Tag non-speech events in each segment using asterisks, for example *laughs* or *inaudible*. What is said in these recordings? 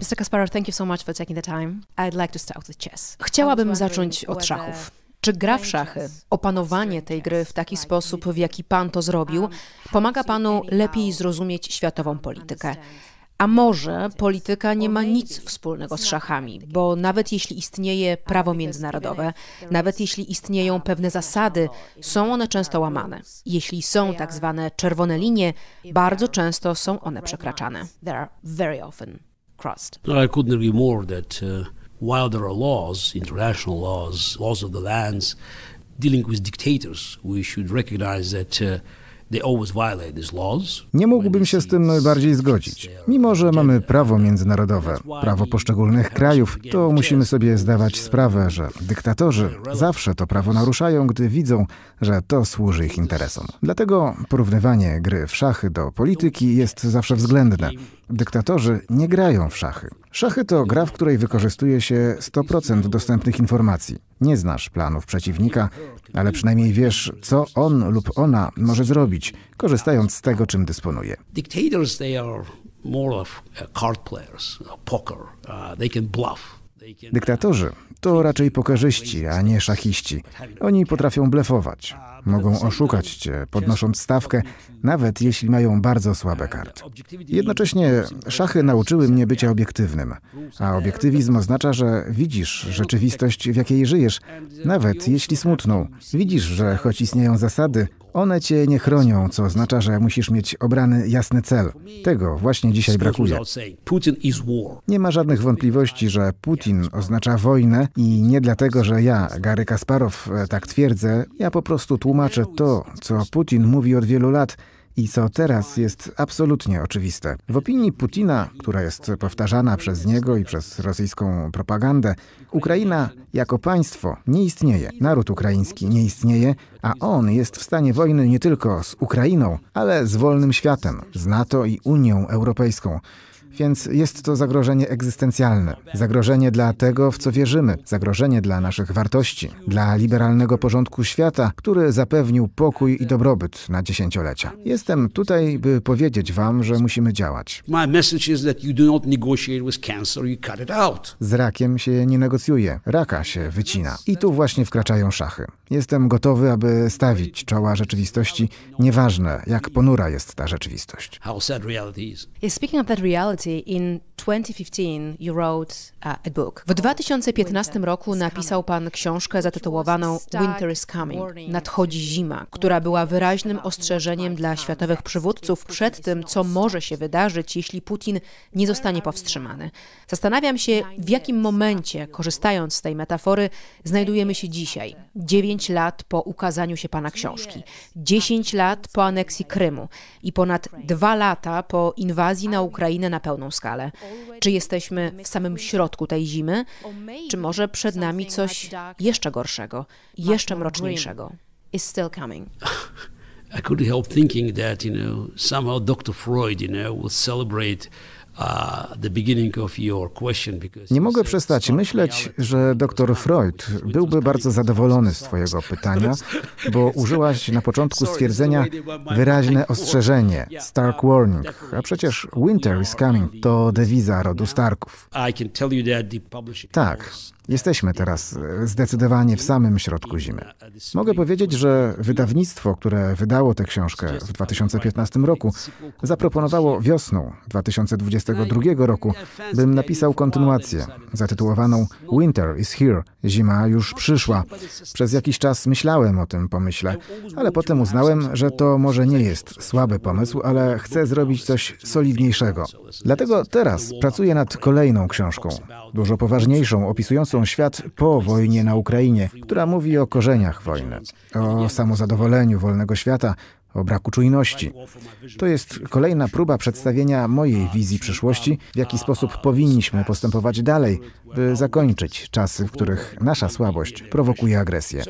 Mr. Kasparow, thank you so much for taking the time. I'd like to start with chess. Chciałabym zacząć od szachów. Czy gra w szachy, opanowanie tej gry w taki sposób, w jaki pan to zrobił, pomaga panu lepiej zrozumieć światową politykę? A może polityka nie ma nic wspólnego z szachami, bo nawet jeśli istnieje prawo międzynarodowe, nawet jeśli istnieją pewne zasady, są one często łamane. Jeśli są tak zwane czerwone linie, bardzo często są one przekraczane. crossed. I couldn't agree more that uh, while there are laws, international laws, laws of the lands, dealing with dictators, we should recognize that uh, Nie mógłbym się z tym bardziej zgodzić. Mimo, że mamy prawo międzynarodowe, prawo poszczególnych krajów, to musimy sobie zdawać sprawę, że dyktatorzy zawsze to prawo naruszają, gdy widzą, że to służy ich interesom. Dlatego porównywanie gry w szachy do polityki jest zawsze względne. Dyktatorzy nie grają w szachy. Szachy to gra, w której wykorzystuje się 100% dostępnych informacji. Nie znasz planów przeciwnika, ale przynajmniej wiesz, co on lub ona może zrobić, korzystając z tego, czym dysponuje. Uh, uh, uh, Dyktatorzy to raczej pokerzyści, a nie szachiści. Oni potrafią blefować. Mogą oszukać cię, podnosząc stawkę, nawet jeśli mają bardzo słabe karty. Jednocześnie szachy nauczyły mnie bycia obiektywnym, a obiektywizm oznacza, że widzisz rzeczywistość, w jakiej żyjesz, nawet jeśli smutną. Widzisz, że choć istnieją zasady, one cię nie chronią, co oznacza, że musisz mieć obrany jasny cel. Tego właśnie dzisiaj brakuje. Nie ma żadnych wątpliwości, że Putin oznacza wojnę i nie dlatego, że ja, Gary Kasparow, e, tak twierdzę, ja po prostu tłumaczę tłumaczę to, co Putin mówi od wielu lat i co teraz jest absolutnie oczywiste. W opinii Putina, która jest powtarzana przez niego i przez rosyjską propagandę, Ukraina jako państwo nie istnieje. Naród ukraiński nie istnieje, a on jest w stanie wojny nie tylko z Ukrainą, ale z wolnym światem, z NATO i Unią Europejską. Więc jest to zagrożenie egzystencjalne, zagrożenie dla tego, w co wierzymy, zagrożenie dla naszych wartości, dla liberalnego porządku świata, który zapewnił pokój i dobrobyt na dziesięciolecia. Jestem tutaj, by powiedzieć Wam, że musimy działać. Z rakiem się nie negocjuje, raka się wycina. I tu właśnie wkraczają szachy. Jestem gotowy, aby stawić czoła rzeczywistości, nieważne jak ponura jest ta rzeczywistość. Uh, w 2015 roku napisał pan książkę zatytułowaną Winter is Coming Nadchodzi zima, która była wyraźnym ostrzeżeniem dla światowych przywódców przed tym, co może się wydarzyć, jeśli Putin nie zostanie powstrzymany. Zastanawiam się, w jakim momencie, korzystając z tej metafory, znajdujemy się dzisiaj, 9 lat po ukazaniu się pana książki, 10 lat po aneksji Krymu i ponad 2 lata po inwazji na Ukrainę na pełni pełną skalę? Czy jesteśmy w samym środku tej zimy? Czy może przed nami coś jeszcze gorszego, jeszcze mroczniejszego? Is still coming. *laughs* I couldn't help thinking that, you know, somehow Dr. Freud, you know, will celebrate Uh, Nie mogę przestać myśleć, że dr Freud byłby bardzo zadowolony z Twojego pytania, bo użyłaś na początku stwierdzenia wyraźne ostrzeżenie, stark uh, warning, a przecież winter is coming to dewiza rodu Starków. Tak, Jesteśmy teraz e, zdecydowanie w samym środku zimy. Mogę powiedzieć, że wydawnictwo, które wydało tę książkę w 2015 roku, zaproponowało wiosną 2022 roku, bym napisał kontynuację zatytułowaną Winter is Here Zima już przyszła. Przez jakiś czas myślałem o tym pomyśle, ale potem uznałem, że to może nie jest słaby pomysł, ale chcę zrobić coś solidniejszego. Dlatego teraz pracuję nad kolejną książką, dużo poważniejszą, opisującą Świat po wojnie na Ukrainie, która mówi o korzeniach wojny, o samozadowoleniu wolnego świata, o braku czujności. To jest kolejna próba przedstawienia mojej wizji przyszłości, w jaki sposób powinniśmy postępować dalej, by zakończyć czasy, w których nasza słabość prowokuje agresję.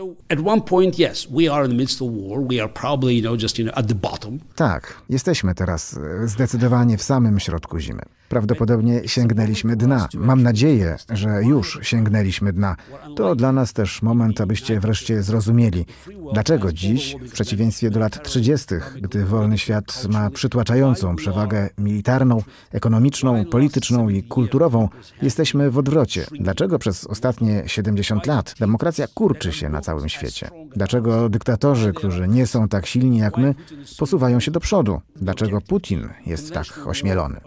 Tak, jesteśmy teraz e, zdecydowanie w samym środku zimy. Prawdopodobnie sięgnęliśmy dna. Mam nadzieję, że już sięgnęliśmy dna. To dla nas też moment, abyście wreszcie zrozumieli, dlaczego dziś, w przeciwieństwie do lat 30., gdy wolny świat ma przytłaczającą przewagę militarną, ekonomiczną, polityczną i kulturową, jesteśmy w odwrocie. Dlaczego przez ostatnie 70 lat demokracja kurczy się na całym świecie? Dlaczego dyktatorzy, którzy nie są tak silni jak my, posuwają się do przodu? Dlaczego Putin jest tak ośmielony?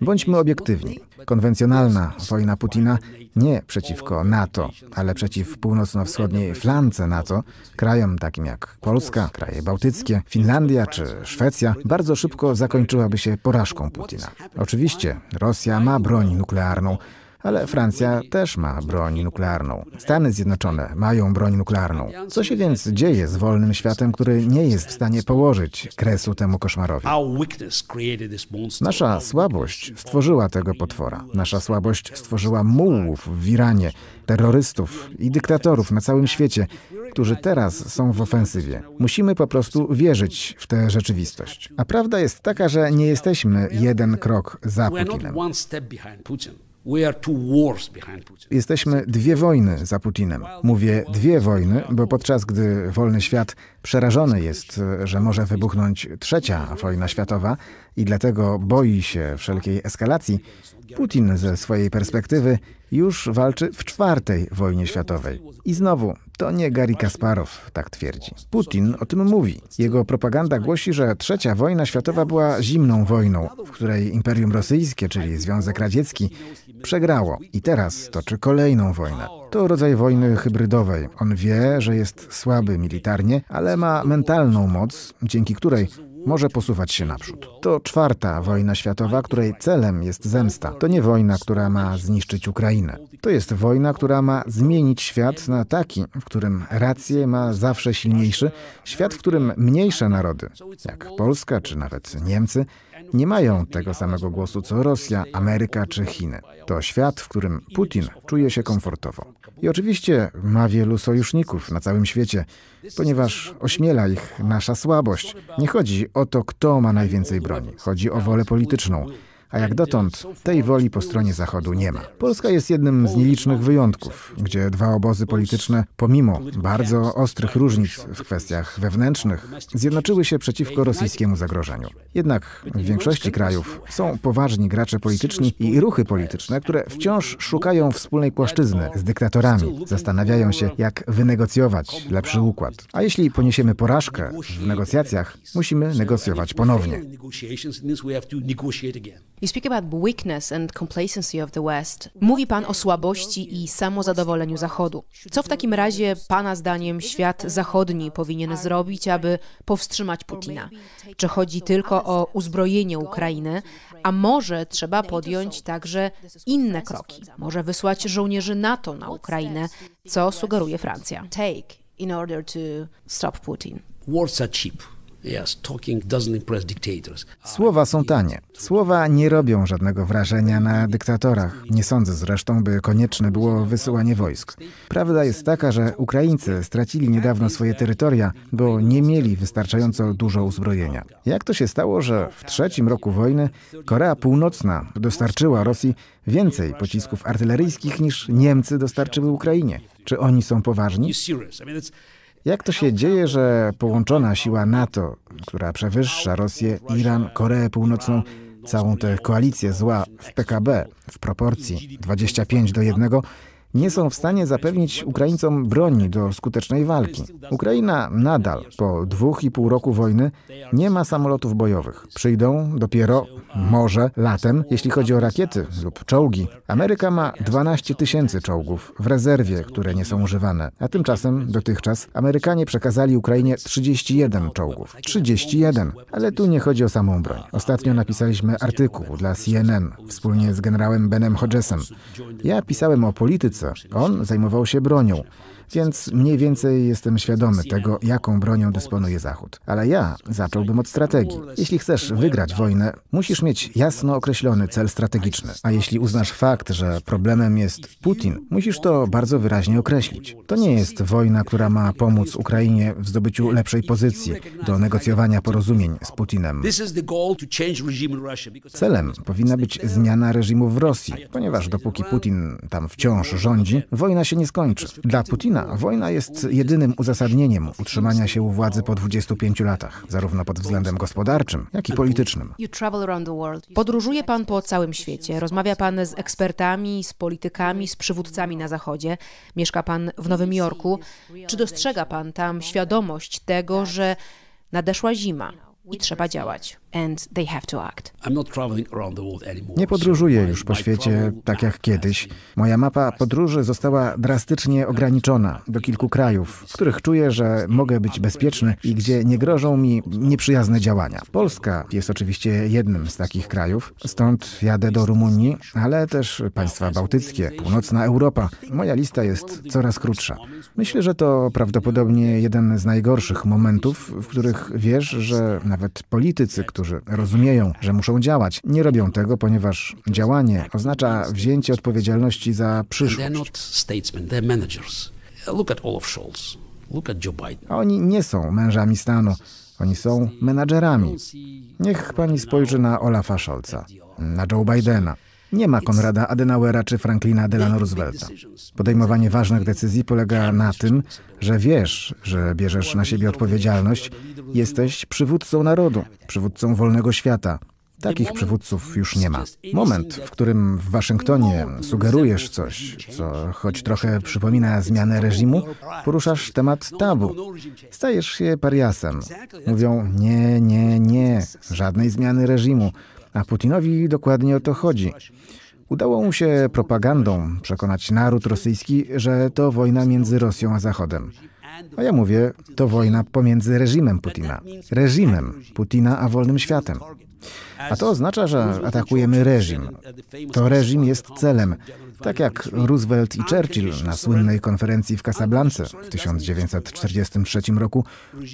Bądźmy Bądźmy obiektywni. Konwencjonalna wojna Putina nie przeciwko NATO, ale przeciw północno-wschodniej flance NATO, krajom takim jak Polska, kraje bałtyckie, Finlandia czy Szwecja, bardzo szybko zakończyłaby się porażką Putina. Oczywiście Rosja ma broń nuklearną, ale Francja też ma broń nuklearną. Stany Zjednoczone mają broń nuklearną. Co się więc dzieje z wolnym światem, który nie jest w stanie położyć kresu temu koszmarowi? Nasza słabość stworzyła tego potwora. Nasza słabość stworzyła mułów w Iranie, terrorystów i dyktatorów na całym świecie, którzy teraz są w ofensywie. Musimy po prostu wierzyć w tę rzeczywistość. A prawda jest taka, że nie jesteśmy jeden krok za Putinem. Jesteśmy dwie wojny za Putinem. Mówię dwie wojny, bo podczas gdy wolny świat przerażony jest, że może wybuchnąć trzecia wojna światowa, i dlatego boi się wszelkiej eskalacji, Putin ze swojej perspektywy już walczy w czwartej wojnie światowej. I znowu, to nie Gary Kasparow, tak twierdzi. Putin o tym mówi. Jego propaganda głosi, że trzecia wojna światowa była zimną wojną, w której Imperium Rosyjskie, czyli Związek Radziecki, przegrało i teraz toczy kolejną wojnę. To rodzaj wojny hybrydowej. On wie, że jest słaby militarnie, ale ma mentalną moc, dzięki której może posuwać się naprzód. To czwarta wojna światowa, której celem jest zemsta. To nie wojna, która ma zniszczyć Ukrainę. To jest wojna, która ma zmienić świat na taki, w którym rację ma zawsze silniejszy, świat, w którym mniejsze narody, jak Polska czy nawet Niemcy, nie mają tego samego głosu co Rosja, Ameryka czy Chiny. To świat, w którym Putin czuje się komfortowo. I oczywiście ma wielu sojuszników na całym świecie, ponieważ ośmiela ich nasza słabość. Nie chodzi o to, kto ma najwięcej broni, chodzi o wolę polityczną. A jak dotąd tej woli po stronie Zachodu nie ma. Polska jest jednym z nielicznych wyjątków, gdzie dwa obozy polityczne, pomimo bardzo ostrych różnic w kwestiach wewnętrznych, zjednoczyły się przeciwko rosyjskiemu zagrożeniu. Jednak w większości krajów są poważni gracze polityczni i ruchy polityczne, które wciąż szukają wspólnej płaszczyzny z dyktatorami, zastanawiają się, jak wynegocjować lepszy układ. A jeśli poniesiemy porażkę w negocjacjach, musimy negocjować ponownie. Mówi Pan o słabości i samozadowoleniu Zachodu. Co w takim razie Pana zdaniem świat zachodni powinien zrobić, aby powstrzymać Putina? Czy chodzi tylko o uzbrojenie Ukrainy, a może trzeba podjąć także inne kroki? Może wysłać żołnierzy NATO na Ukrainę, co sugeruje Francja. Take in order to stop Putin. cheap. Słowa są tanie. Słowa nie robią żadnego wrażenia na dyktatorach. Nie sądzę zresztą, by konieczne było wysyłanie wojsk. Prawda jest taka, że Ukraińcy stracili niedawno swoje terytoria, bo nie mieli wystarczająco dużo uzbrojenia. Jak to się stało, że w trzecim roku wojny Korea Północna dostarczyła Rosji więcej pocisków artyleryjskich niż Niemcy dostarczyły Ukrainie? Czy oni są poważni? Jak to się dzieje, że połączona siła NATO, która przewyższa Rosję, Iran, Koreę Północną, całą tę koalicję zła w PKB w proporcji 25 do 1, nie są w stanie zapewnić Ukraińcom broni do skutecznej walki. Ukraina nadal po dwóch i pół roku wojny nie ma samolotów bojowych. Przyjdą dopiero może latem, jeśli chodzi o rakiety lub czołgi. Ameryka ma 12 tysięcy czołgów w rezerwie, które nie są używane. A tymczasem dotychczas Amerykanie przekazali Ukrainie 31 czołgów. 31. Ale tu nie chodzi o samą broń. Ostatnio napisaliśmy artykuł dla CNN wspólnie z generałem Benem Hodgesem. Ja pisałem o polityce on zajmował się bronią. Więc mniej więcej jestem świadomy tego, jaką bronią dysponuje Zachód. Ale ja zacząłbym od strategii. Jeśli chcesz wygrać wojnę, musisz mieć jasno określony cel strategiczny. A jeśli uznasz fakt, że problemem jest Putin, musisz to bardzo wyraźnie określić. To nie jest wojna, która ma pomóc Ukrainie w zdobyciu lepszej pozycji do negocjowania porozumień z Putinem. Celem powinna być zmiana reżimu w Rosji, ponieważ dopóki Putin tam wciąż rządzi, wojna się nie skończy. Dla Putina wojna. Wojna jest jedynym uzasadnieniem utrzymania się u władzy po 25 latach, zarówno pod względem gospodarczym, jak i politycznym. Podróżuje pan po całym świecie, rozmawia pan z ekspertami, z politykami, z przywódcami na Zachodzie, mieszka pan w Nowym Jorku. Czy dostrzega pan tam świadomość tego, że nadeszła zima i trzeba działać? Nie podróżuję już po świecie tak jak kiedyś. Moja mapa podróży została drastycznie ograniczona do kilku krajów, w których czuję, że mogę być bezpieczny i gdzie nie grożą mi nieprzyjazne działania. Polska jest oczywiście jednym z takich krajów, stąd jadę do Rumunii, ale też państwa bałtyckie, północna Europa. Moja lista jest coraz krótsza. Myślę, że to prawdopodobnie jeden z najgorszych momentów, w których wiesz, że nawet politycy, którzy którzy rozumieją, że muszą działać, nie robią tego, ponieważ działanie oznacza wzięcie odpowiedzialności za przyszłość. Oni nie są mężami stanu. Oni są menadżerami. Niech pani spojrzy na Olafa Scholza, na Joe Bidena. Nie ma Konrada Adenauera czy Franklina Delano Roosevelta. Podejmowanie ważnych decyzji polega na tym, że wiesz, że bierzesz na siebie odpowiedzialność, jesteś przywódcą narodu, przywódcą wolnego świata. Takich przywódców już nie ma. Moment, w którym w Waszyngtonie no sugerujesz coś, co choć trochę przypomina zmianę reżimu, poruszasz temat tabu. Stajesz się pariasem. Mówią: Nie, nie, nie, żadnej zmiany reżimu. A Putinowi dokładnie o to chodzi. Udało mu się propagandą przekonać naród rosyjski, że to wojna między Rosją a Zachodem. A ja mówię, to wojna pomiędzy reżimem Putina, reżimem Putina a wolnym światem. A to oznacza, że atakujemy reżim. To reżim jest celem tak jak Roosevelt i Churchill na słynnej konferencji w Casablance w 1943 roku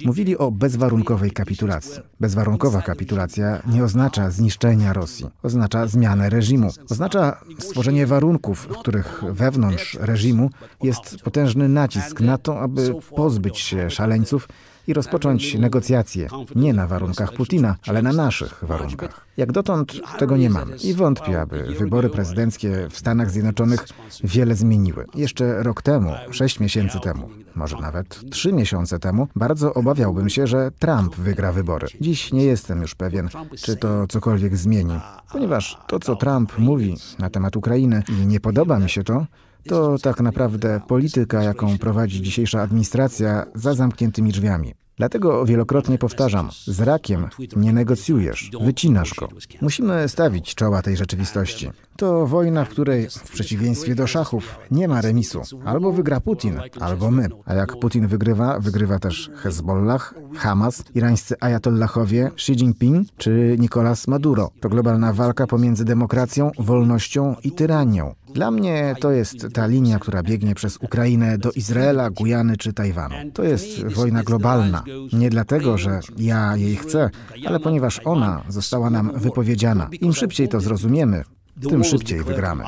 mówili o bezwarunkowej kapitulacji. Bezwarunkowa kapitulacja nie oznacza zniszczenia Rosji, oznacza zmianę reżimu, oznacza stworzenie warunków, w których wewnątrz reżimu jest potężny nacisk na to, aby pozbyć się szaleńców i rozpocząć negocjacje. Nie na warunkach Putina, ale na naszych warunkach. Jak dotąd tego nie mamy i wątpię, aby wybory prezydenckie w Stanach Zjednoczonych wiele zmieniły. Jeszcze rok temu, sześć miesięcy temu, może nawet trzy miesiące temu, bardzo obawiałbym się, że Trump wygra wybory. Dziś nie jestem już pewien, czy to cokolwiek zmieni, ponieważ to, co Trump mówi na temat Ukrainy i nie podoba mi się to, to tak naprawdę polityka, jaką prowadzi dzisiejsza administracja za zamkniętymi drzwiami. Dlatego wielokrotnie powtarzam, z rakiem nie negocjujesz, wycinasz go. Musimy stawić czoła tej rzeczywistości. To wojna, w której, w przeciwieństwie do szachów, nie ma remisu. Albo wygra Putin, albo my. A jak Putin wygrywa, wygrywa też Hezbollah, Hamas, irańscy ajatollahowie, Xi Jinping czy Nicolas Maduro. To globalna walka pomiędzy demokracją, wolnością i tyranią. Dla mnie to jest ta linia, która biegnie przez Ukrainę do Izraela, Gujany czy Tajwanu. To jest wojna globalna. Nie dlatego, że ja jej chcę, ale ponieważ ona została nam wypowiedziana. Im szybciej to zrozumiemy, tym szybciej wygramy.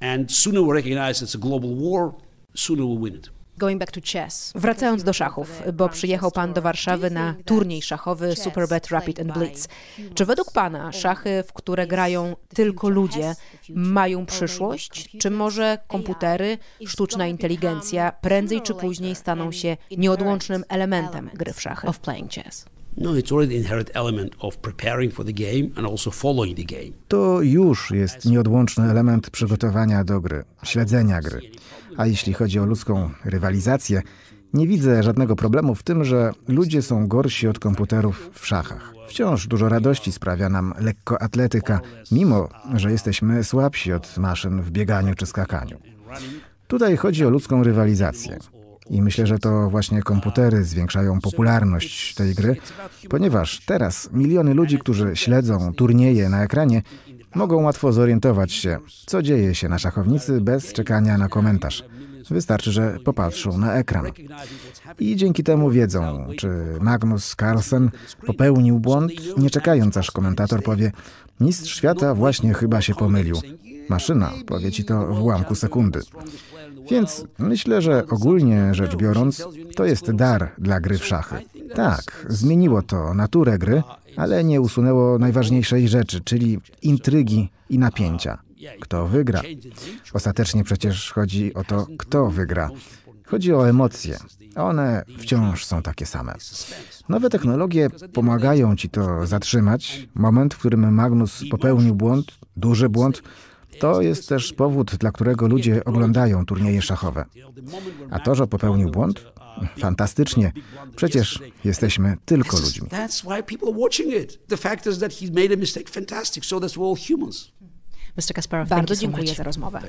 And sooner we recognize it's a global war, sooner we win it. Wracając do szachów, bo przyjechał pan do Warszawy na turniej szachowy Superbet Rapid and Blitz. Czy według pana szachy, w które grają tylko ludzie, mają przyszłość? Czy może komputery, sztuczna inteligencja prędzej czy później staną się nieodłącznym elementem gry w szachy? To już jest nieodłączny element przygotowania do gry, śledzenia gry. A jeśli chodzi o ludzką rywalizację, nie widzę żadnego problemu w tym, że ludzie są gorsi od komputerów w szachach. Wciąż dużo radości sprawia nam lekkoatletyka, mimo że jesteśmy słabsi od maszyn w bieganiu czy skakaniu. Tutaj chodzi o ludzką rywalizację. I myślę, że to właśnie komputery zwiększają popularność tej gry, ponieważ teraz miliony ludzi, którzy śledzą turnieje na ekranie, mogą łatwo zorientować się, co dzieje się na szachownicy bez czekania na komentarz. Wystarczy, że popatrzą na ekran. I dzięki temu wiedzą, czy Magnus Carlsen popełnił błąd, nie czekając aż komentator powie: Mistrz świata właśnie chyba się pomylił. Maszyna powie ci to w ułamku sekundy. Więc myślę, że ogólnie rzecz biorąc, to jest dar dla gry w szachy. Tak, zmieniło to naturę gry, ale nie usunęło najważniejszej rzeczy, czyli intrygi i napięcia. Kto wygra? Ostatecznie przecież chodzi o to, kto wygra. Chodzi o emocje. One wciąż są takie same. Nowe technologie pomagają ci to zatrzymać. Moment, w którym Magnus popełnił błąd, duży błąd, to jest też powód, dla którego ludzie oglądają turnieje szachowe. A to, że popełnił błąd, Fantastycznie. Przecież jesteśmy tylko ludźmi. bardzo dziękuję za rozmowę.